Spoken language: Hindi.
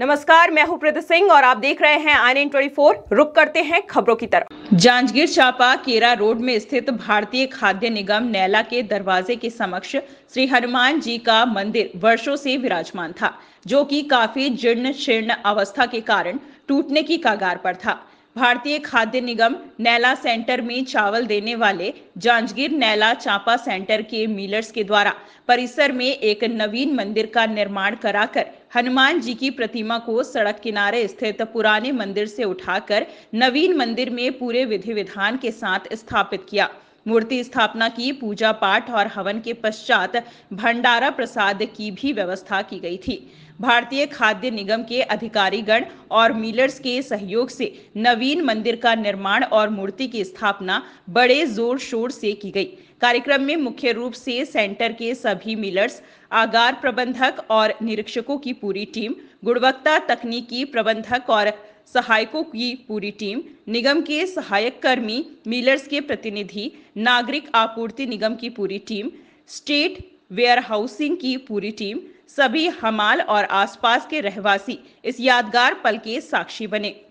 नमस्कार मैं हूं प्रदीप सिंह और आप देख रहे हैं आई एन ट्वेंटी रुक करते हैं खबरों की तरफ जांजगीर चापा केरा रोड में स्थित भारतीय खाद्य निगम नैला के दरवाजे के समक्ष श्री हनुमान जी का मंदिर वर्षों से विराजमान था जो कि काफी जीर्ण शीर्ण अवस्था के कारण टूटने की कागार पर था भारतीय खाद्य निगम नैला सेंटर में चावल देने वाले जांजगीर नैला चांपा सेंटर के मिलर्स के द्वारा परिसर में एक नवीन मंदिर का निर्माण कराकर हनुमान जी की प्रतिमा को सड़क किनारे स्थित पुराने मंदिर से उठाकर नवीन मंदिर में पूरे विधि विधान के साथ स्थापित किया मूर्ति स्थापना की पूजा पाठ और हवन के पश्चात भंडारा प्रसाद की भी व्यवस्था की गई थी भारतीय खाद्य निगम के अधिकारीगण और मिलर्स के सहयोग से नवीन मंदिर का निर्माण और मूर्ति की स्थापना बड़े जोर शोर से की गई कार्यक्रम में मुख्य रूप से सेंटर के सभी मिलर्स आगार प्रबंधक और निरीक्षकों की पूरी टीम गुणवत्ता तकनीकी प्रबंधक और सहायकों की पूरी टीम निगम के सहायक कर्मी मिलर्स के प्रतिनिधि नागरिक आपूर्ति निगम की पूरी टीम स्टेट वेयरहाउसिंग की पूरी टीम सभी हमाल और आसपास के रहवासी इस यादगार पल के साक्षी बने